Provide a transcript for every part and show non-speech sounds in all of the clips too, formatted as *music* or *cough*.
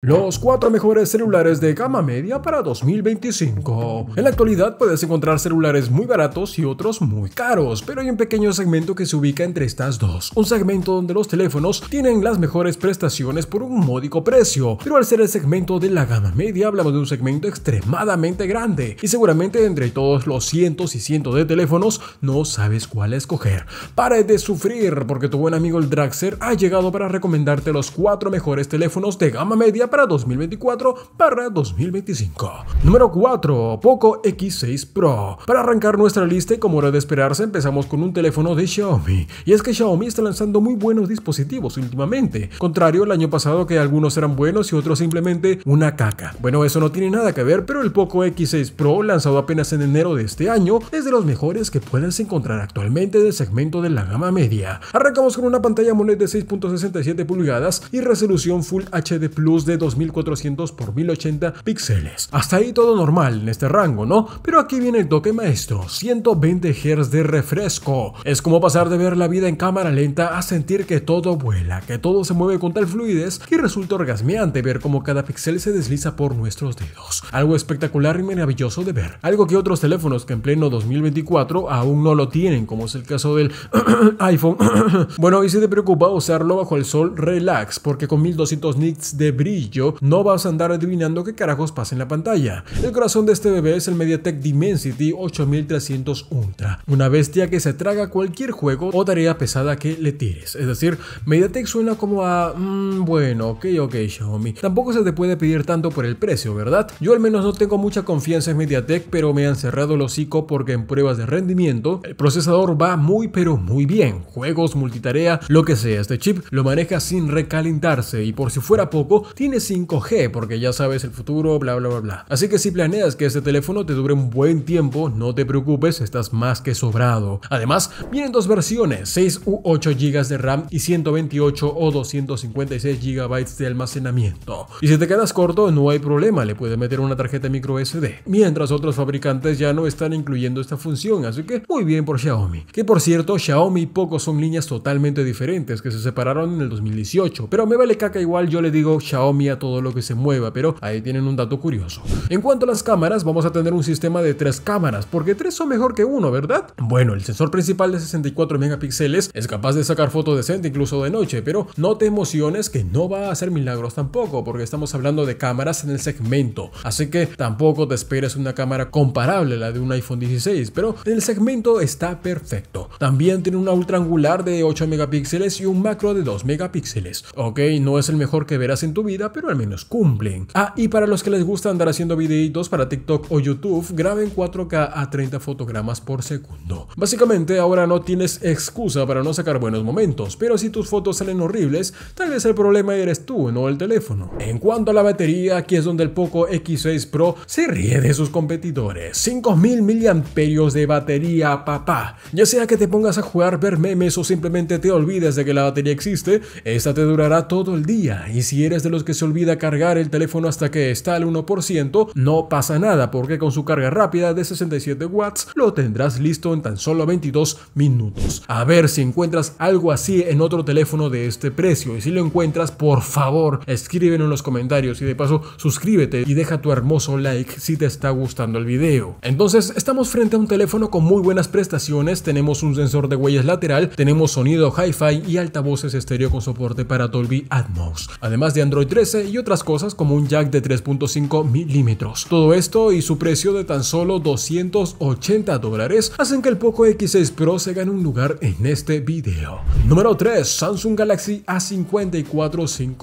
Los cuatro mejores celulares de gama media para 2025. En la actualidad puedes encontrar celulares muy baratos y otros muy caros, pero hay un pequeño segmento que se ubica entre estas dos. Un segmento donde los teléfonos tienen las mejores prestaciones por un módico precio, pero al ser el segmento de la gama media hablamos de un segmento extremadamente grande y seguramente entre todos los cientos y cientos de teléfonos no sabes cuál escoger. Para de sufrir porque tu buen amigo el Draxer ha llegado para recomendarte los cuatro mejores teléfonos de gama media para 2024 para 2025. Número 4. Poco X6 Pro. Para arrancar nuestra lista como era de esperarse empezamos con un teléfono de Xiaomi. Y es que Xiaomi está lanzando muy buenos dispositivos últimamente. Contrario al año pasado que algunos eran buenos y otros simplemente una caca. Bueno, eso no tiene nada que ver, pero el Poco X6 Pro lanzado apenas en enero de este año es de los mejores que puedes encontrar actualmente del segmento de la gama media. Arrancamos con una pantalla AMOLED de 6.67 pulgadas y resolución Full HD Plus de 2400 por 1080 píxeles. Hasta ahí todo normal en este rango, ¿no? Pero aquí viene el toque maestro, 120 Hz de refresco. Es como pasar de ver la vida en cámara lenta a sentir que todo vuela, que todo se mueve con tal fluidez que resulta orgasmeante ver cómo cada píxel se desliza por nuestros dedos. Algo espectacular y maravilloso de ver. Algo que otros teléfonos que en pleno 2024 aún no lo tienen, como es el caso del *coughs* iPhone. *coughs* bueno, y si te preocupa usarlo bajo el sol, relax, porque con 1200 nits de brillo yo, no vas a andar adivinando qué carajos pasa en la pantalla. El corazón de este bebé es el MediaTek Dimensity 8300 Ultra, una bestia que se traga cualquier juego o tarea pesada que le tires. Es decir, MediaTek suena como a... Mm, bueno, ok, ok Xiaomi. Tampoco se te puede pedir tanto por el precio, ¿verdad? Yo al menos no tengo mucha confianza en MediaTek, pero me han cerrado el hocico porque en pruebas de rendimiento el procesador va muy pero muy bien. Juegos, multitarea, lo que sea, este chip lo maneja sin recalentarse y por si fuera poco, tiene 5G, porque ya sabes el futuro, bla, bla, bla, bla. Así que si planeas que este teléfono te dure un buen tiempo, no te preocupes, estás más que sobrado. Además, vienen dos versiones, 6 u 8 GB de RAM y 128 o 256 GB de almacenamiento. Y si te quedas corto, no hay problema, le puedes meter una tarjeta micro SD. Mientras otros fabricantes ya no están incluyendo esta función, así que muy bien por Xiaomi. Que por cierto, Xiaomi y Poco son líneas totalmente diferentes que se separaron en el 2018, pero me vale caca igual, yo le digo Xiaomi todo lo que se mueva, pero ahí tienen un dato curioso. En cuanto a las cámaras, vamos a tener un sistema de tres cámaras, porque tres son mejor que uno, ¿verdad? Bueno, el sensor principal de 64 megapíxeles es capaz de sacar fotos decente incluso de noche, pero no te emociones que no va a hacer milagros tampoco, porque estamos hablando de cámaras en el segmento, así que tampoco te esperes una cámara comparable a la de un iPhone 16, pero en el segmento está perfecto. También tiene una ultra angular de 8 megapíxeles y un macro de 2 megapíxeles. Ok, no es el mejor que verás en tu vida, pero pero al menos cumplen. Ah, y para los que les gusta andar haciendo videitos para TikTok o YouTube, graben 4K a 30 fotogramas por segundo. Básicamente ahora no tienes excusa para no sacar buenos momentos, pero si tus fotos salen horribles, tal vez el problema eres tú, no el teléfono. En cuanto a la batería, aquí es donde el Poco X6 Pro se ríe de sus competidores. 5000 mAh de batería, papá. Ya sea que te pongas a jugar, ver memes o simplemente te olvides de que la batería existe, esta te durará todo el día. Y si eres de los que se olvida cargar el teléfono hasta que está al 1%, no pasa nada porque con su carga rápida de 67 watts lo tendrás listo en tan solo 22 minutos. A ver si encuentras algo así en otro teléfono de este precio y si lo encuentras por favor escríbelo en los comentarios y de paso suscríbete y deja tu hermoso like si te está gustando el video. Entonces estamos frente a un teléfono con muy buenas prestaciones, tenemos un sensor de huellas lateral, tenemos sonido hi-fi y altavoces estéreo con soporte para Dolby Atmos. Además de Android 13 y otras cosas como un jack de 3.5 milímetros. Todo esto y su precio de tan solo 280 dólares hacen que el Poco X6 Pro se gane un lugar en este video. Número 3. Samsung Galaxy A54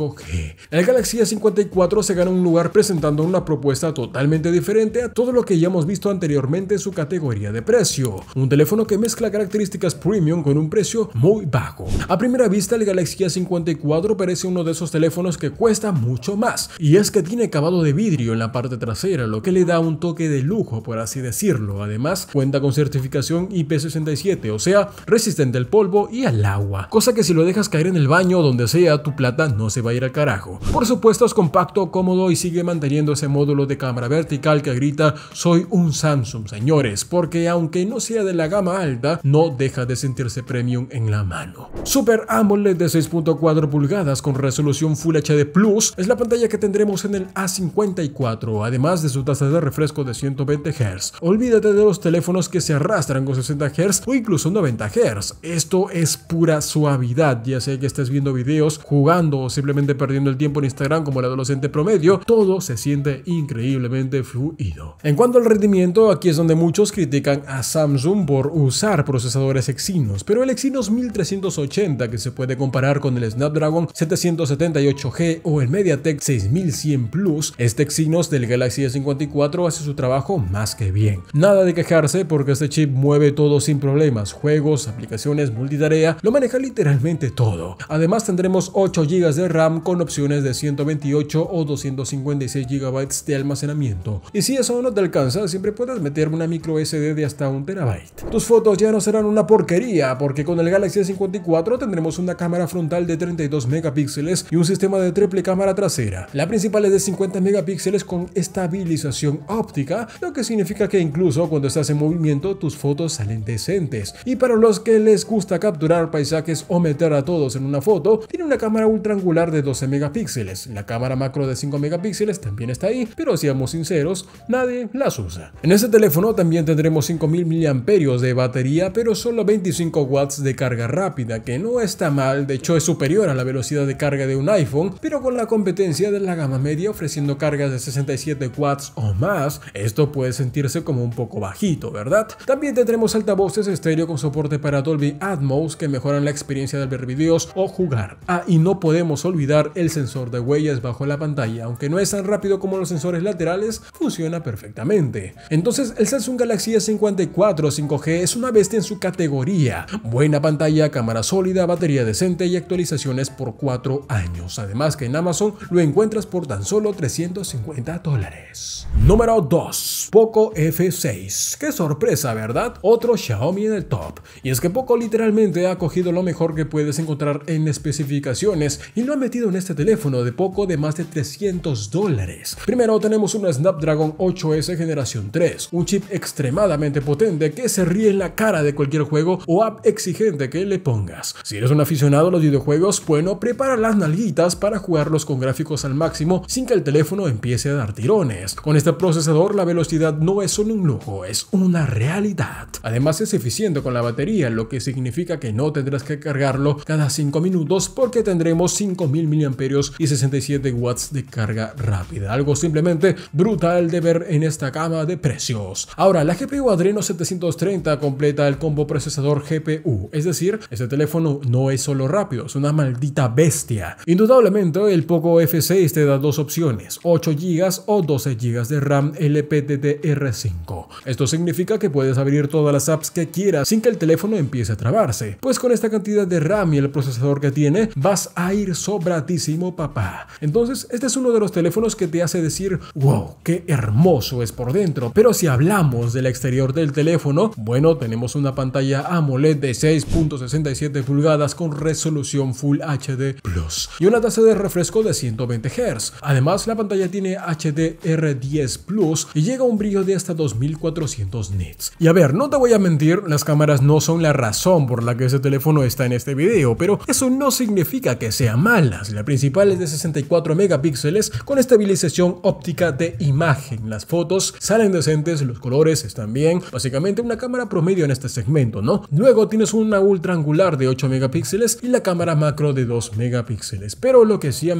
5G. El Galaxy A54 se gana un lugar presentando una propuesta totalmente diferente a todo lo que ya hemos visto anteriormente en su categoría de precio. Un teléfono que mezcla características premium con un precio muy bajo. A primera vista el Galaxy A54 parece uno de esos teléfonos que cuesta mucho más. Y es que tiene acabado de vidrio en la parte trasera, lo que le da un toque de lujo, por así decirlo. Además, cuenta con certificación IP67, o sea, resistente al polvo y al agua. Cosa que si lo dejas caer en el baño o donde sea, tu plata no se va a ir al carajo. Por supuesto, es compacto, cómodo y sigue manteniendo ese módulo de cámara vertical que grita soy un Samsung, señores, porque aunque no sea de la gama alta, no deja de sentirse premium en la mano. Super AMOLED de 6.4 pulgadas con resolución Full HD Plus es la pantalla que tendremos en el A54, además de su tasa de refresco de 120 Hz. Olvídate de los teléfonos que se arrastran con 60 Hz o incluso 90 Hz. Esto es pura suavidad, ya sea que estés viendo videos, jugando o simplemente perdiendo el tiempo en Instagram como el adolescente promedio, todo se siente increíblemente fluido. En cuanto al rendimiento, aquí es donde muchos critican a Samsung por usar procesadores Exynos, pero el Exynos 1380 que se puede comparar con el Snapdragon 778G o el MediaTek 6100 Plus, este Exynos del Galaxy S54 hace su trabajo más que bien. Nada de quejarse porque este chip mueve todo sin problemas, juegos, aplicaciones, multitarea, lo maneja literalmente todo. Además tendremos 8 GB de RAM con opciones de 128 o 256 GB de almacenamiento. Y si eso no te alcanza, siempre puedes meter una micro SD de hasta un terabyte. Tus fotos ya no serán una porquería porque con el Galaxy S54 tendremos una cámara frontal de 32 megapíxeles y un sistema de triple cámara trasera. La principal es de 50 megapíxeles con estabilización óptica, lo que significa que incluso cuando estás en movimiento tus fotos salen decentes. Y para los que les gusta capturar paisajes o meter a todos en una foto, tiene una cámara ultra angular de 12 megapíxeles. La cámara macro de 5 megapíxeles también está ahí, pero seamos sinceros, nadie las usa. En este teléfono también tendremos 5000 mAh de batería, pero solo 25 watts de carga rápida, que no está mal, de hecho es superior a la velocidad de carga de un iPhone, pero con la competencia de la gama media ofreciendo cargas de 67 watts o más, esto puede sentirse como un poco bajito, ¿verdad? También tendremos altavoces estéreo con soporte para Dolby Atmos que mejoran la experiencia de ver videos o jugar. Ah, y no podemos olvidar el sensor de huellas bajo la pantalla, aunque no es tan rápido como los sensores laterales, funciona perfectamente. Entonces, el Samsung Galaxy 54 5G es una bestia en su categoría. Buena pantalla, cámara sólida, batería decente y actualizaciones por 4 años. Además que en Amazon lo encuentras por tan solo 350 dólares. Número 2. Poco F6. Qué sorpresa, ¿verdad? Otro Xiaomi en el top. Y es que Poco literalmente ha cogido lo mejor que puedes encontrar en especificaciones y lo ha metido en este teléfono de Poco de más de 300 dólares. Primero tenemos un Snapdragon 8S generación 3, un chip extremadamente potente que se ríe en la cara de cualquier juego o app exigente que le pongas. Si eres un aficionado a los videojuegos, bueno, prepara las nalguitas para jugarlos con gráficos al máximo sin que el teléfono empiece a dar tirones. Con este procesador la velocidad no es solo un lujo, es una realidad. Además es eficiente con la batería, lo que significa que no tendrás que cargarlo cada 5 minutos porque tendremos 5000 mAh y 67 watts de carga rápida, algo simplemente brutal de ver en esta cama de precios. Ahora, la GPU Adreno 730 completa el combo procesador GPU, es decir, este teléfono no es solo rápido, es una maldita bestia. Indudablemente el poco F6 te da dos opciones, 8 GB o 12 GB de RAM LPDDR5. Esto significa que puedes abrir todas las apps que quieras sin que el teléfono empiece a trabarse, pues con esta cantidad de RAM y el procesador que tiene, vas a ir sobratísimo papá. Entonces, este es uno de los teléfonos que te hace decir, wow, qué hermoso es por dentro, pero si hablamos del exterior del teléfono, bueno, tenemos una pantalla AMOLED de 6.67 pulgadas con resolución Full HD Plus y una tasa de refresco de 120 Hz. Además, la pantalla tiene HDR10 Plus y llega a un brillo de hasta 2400 nits. Y a ver, no te voy a mentir, las cámaras no son la razón por la que este teléfono está en este video, pero eso no significa que sean malas. La principal es de 64 megapíxeles con estabilización óptica de imagen. Las fotos salen decentes, los colores están bien, básicamente una cámara promedio en este segmento, ¿no? Luego tienes una ultra angular de 8 megapíxeles y la cámara macro de 2 megapíxeles, pero lo que sí a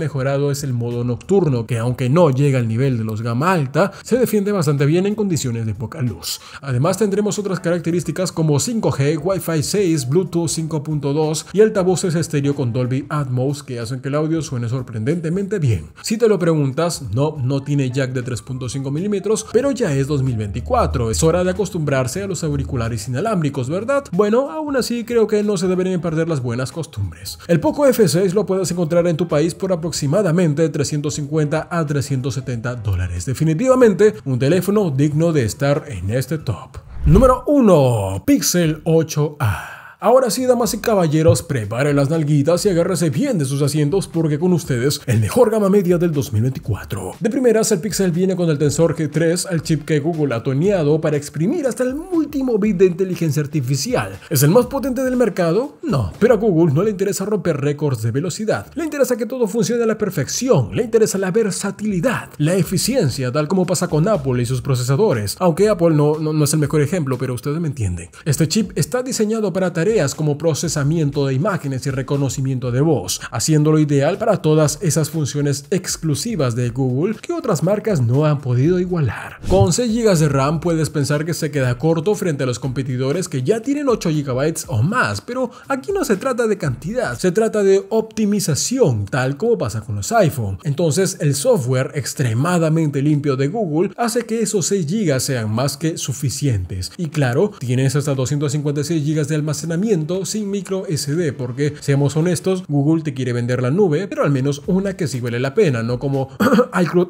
es el modo nocturno, que aunque no llega al nivel de los gama alta, se defiende bastante bien en condiciones de poca luz. Además tendremos otras características como 5G, Wi-Fi 6, Bluetooth 5.2 y altavoces estéreo con Dolby Atmos que hacen que el audio suene sorprendentemente bien. Si te lo preguntas, no, no tiene jack de 3.5 milímetros, pero ya es 2024, es hora de acostumbrarse a los auriculares inalámbricos, ¿verdad? Bueno, aún así creo que no se deberían perder las buenas costumbres. El Poco F6 lo puedes encontrar en tu país por aproximadamente aproximadamente 350 a 370 dólares. Definitivamente un teléfono digno de estar en este top. Número 1. Pixel 8A. Ahora sí, damas y caballeros, preparen las nalguitas y agárrese bien de sus asientos porque con ustedes el mejor gama media del 2024. De primeras, el Pixel viene con el Tensor G3, el chip que Google ha toneado para exprimir hasta el último bit de inteligencia artificial. ¿Es el más potente del mercado? No, pero a Google no le interesa romper récords de velocidad, le interesa que todo funcione a la perfección, le interesa la versatilidad, la eficiencia, tal como pasa con Apple y sus procesadores, aunque Apple no, no, no es el mejor ejemplo, pero ustedes me entienden. Este chip está diseñado para tareas como procesamiento de imágenes y reconocimiento de voz, haciéndolo ideal para todas esas funciones exclusivas de Google que otras marcas no han podido igualar. Con 6 GB de RAM puedes pensar que se queda corto frente a los competidores que ya tienen 8 GB o más, pero aquí no se trata de cantidad, se trata de optimización, tal como pasa con los iPhone. Entonces, el software extremadamente limpio de Google hace que esos 6 GB sean más que suficientes. Y claro, tienes hasta 256 GB de almacenamiento sin micro SD, porque seamos honestos, Google te quiere vender la nube, pero al menos una que sí vale la pena, no como *coughs*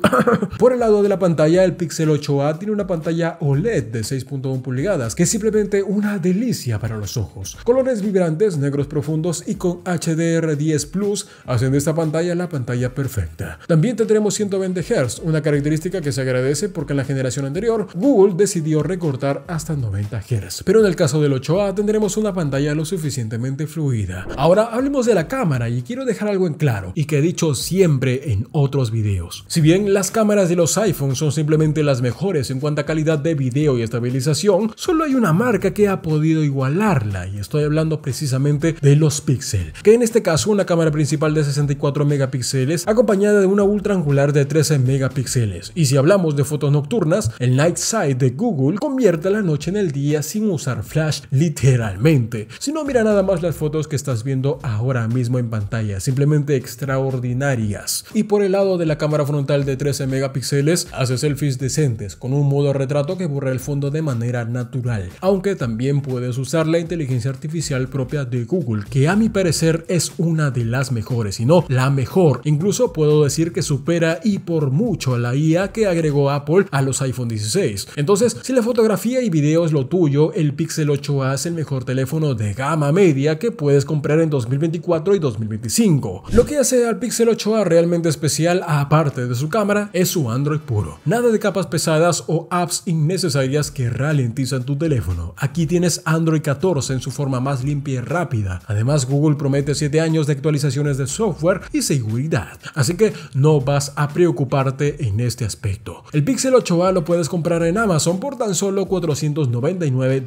*coughs* Por el lado de la pantalla, el Pixel 8a tiene una pantalla OLED de 6.1 pulgadas, que simplemente una delicia para los ojos. Colores vibrantes, negros profundos y con HDR10 Plus hacen de esta pantalla la pantalla perfecta. También tendremos 120 Hz, una característica que se agradece porque en la generación anterior Google decidió recortar hasta 90 Hz. Pero en el caso del 8a tendremos una pantalla ya lo suficientemente fluida. Ahora hablemos de la cámara y quiero dejar algo en claro y que he dicho siempre en otros videos. Si bien las cámaras de los iPhones son simplemente las mejores en cuanto a calidad de video y estabilización, solo hay una marca que ha podido igualarla y estoy hablando precisamente de los Pixel, que en este caso una cámara principal de 64 megapíxeles acompañada de una ultra angular de 13 megapíxeles. Y si hablamos de fotos nocturnas, el Night Sight de Google convierte la noche en el día sin usar flash literalmente. Si no, mira nada más las fotos que estás viendo ahora mismo en pantalla, simplemente extraordinarias. Y por el lado de la cámara frontal de 13 megapíxeles, hace selfies decentes, con un modo retrato que borra el fondo de manera natural, aunque también puedes usar la inteligencia artificial propia de Google, que a mi parecer es una de las mejores, y no la mejor. Incluso puedo decir que supera y por mucho la IA que agregó Apple a los iPhone 16. Entonces, si la fotografía y video es lo tuyo, el Pixel 8a es el mejor teléfono de gama media que puedes comprar en 2024 y 2025. Lo que hace al Pixel 8a realmente especial, aparte de su cámara, es su Android puro. Nada de capas pesadas o apps innecesarias que ralentizan tu teléfono. Aquí tienes Android 14 en su forma más limpia y rápida. Además, Google promete 7 años de actualizaciones de software y seguridad. Así que no vas a preocuparte en este aspecto. El Pixel 8a lo puedes comprar en Amazon por tan solo 499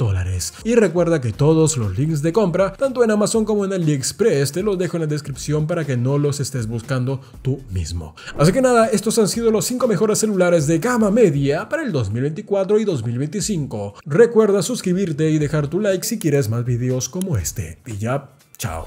Y recuerda que todos los links de compra, tanto en Amazon como en AliExpress, te los dejo en la descripción para que no los estés buscando tú mismo. Así que nada, estos han sido los 5 mejores celulares de gama media para el 2024 y 2025. Recuerda suscribirte y dejar tu like si quieres más videos como este. Y ya, chao.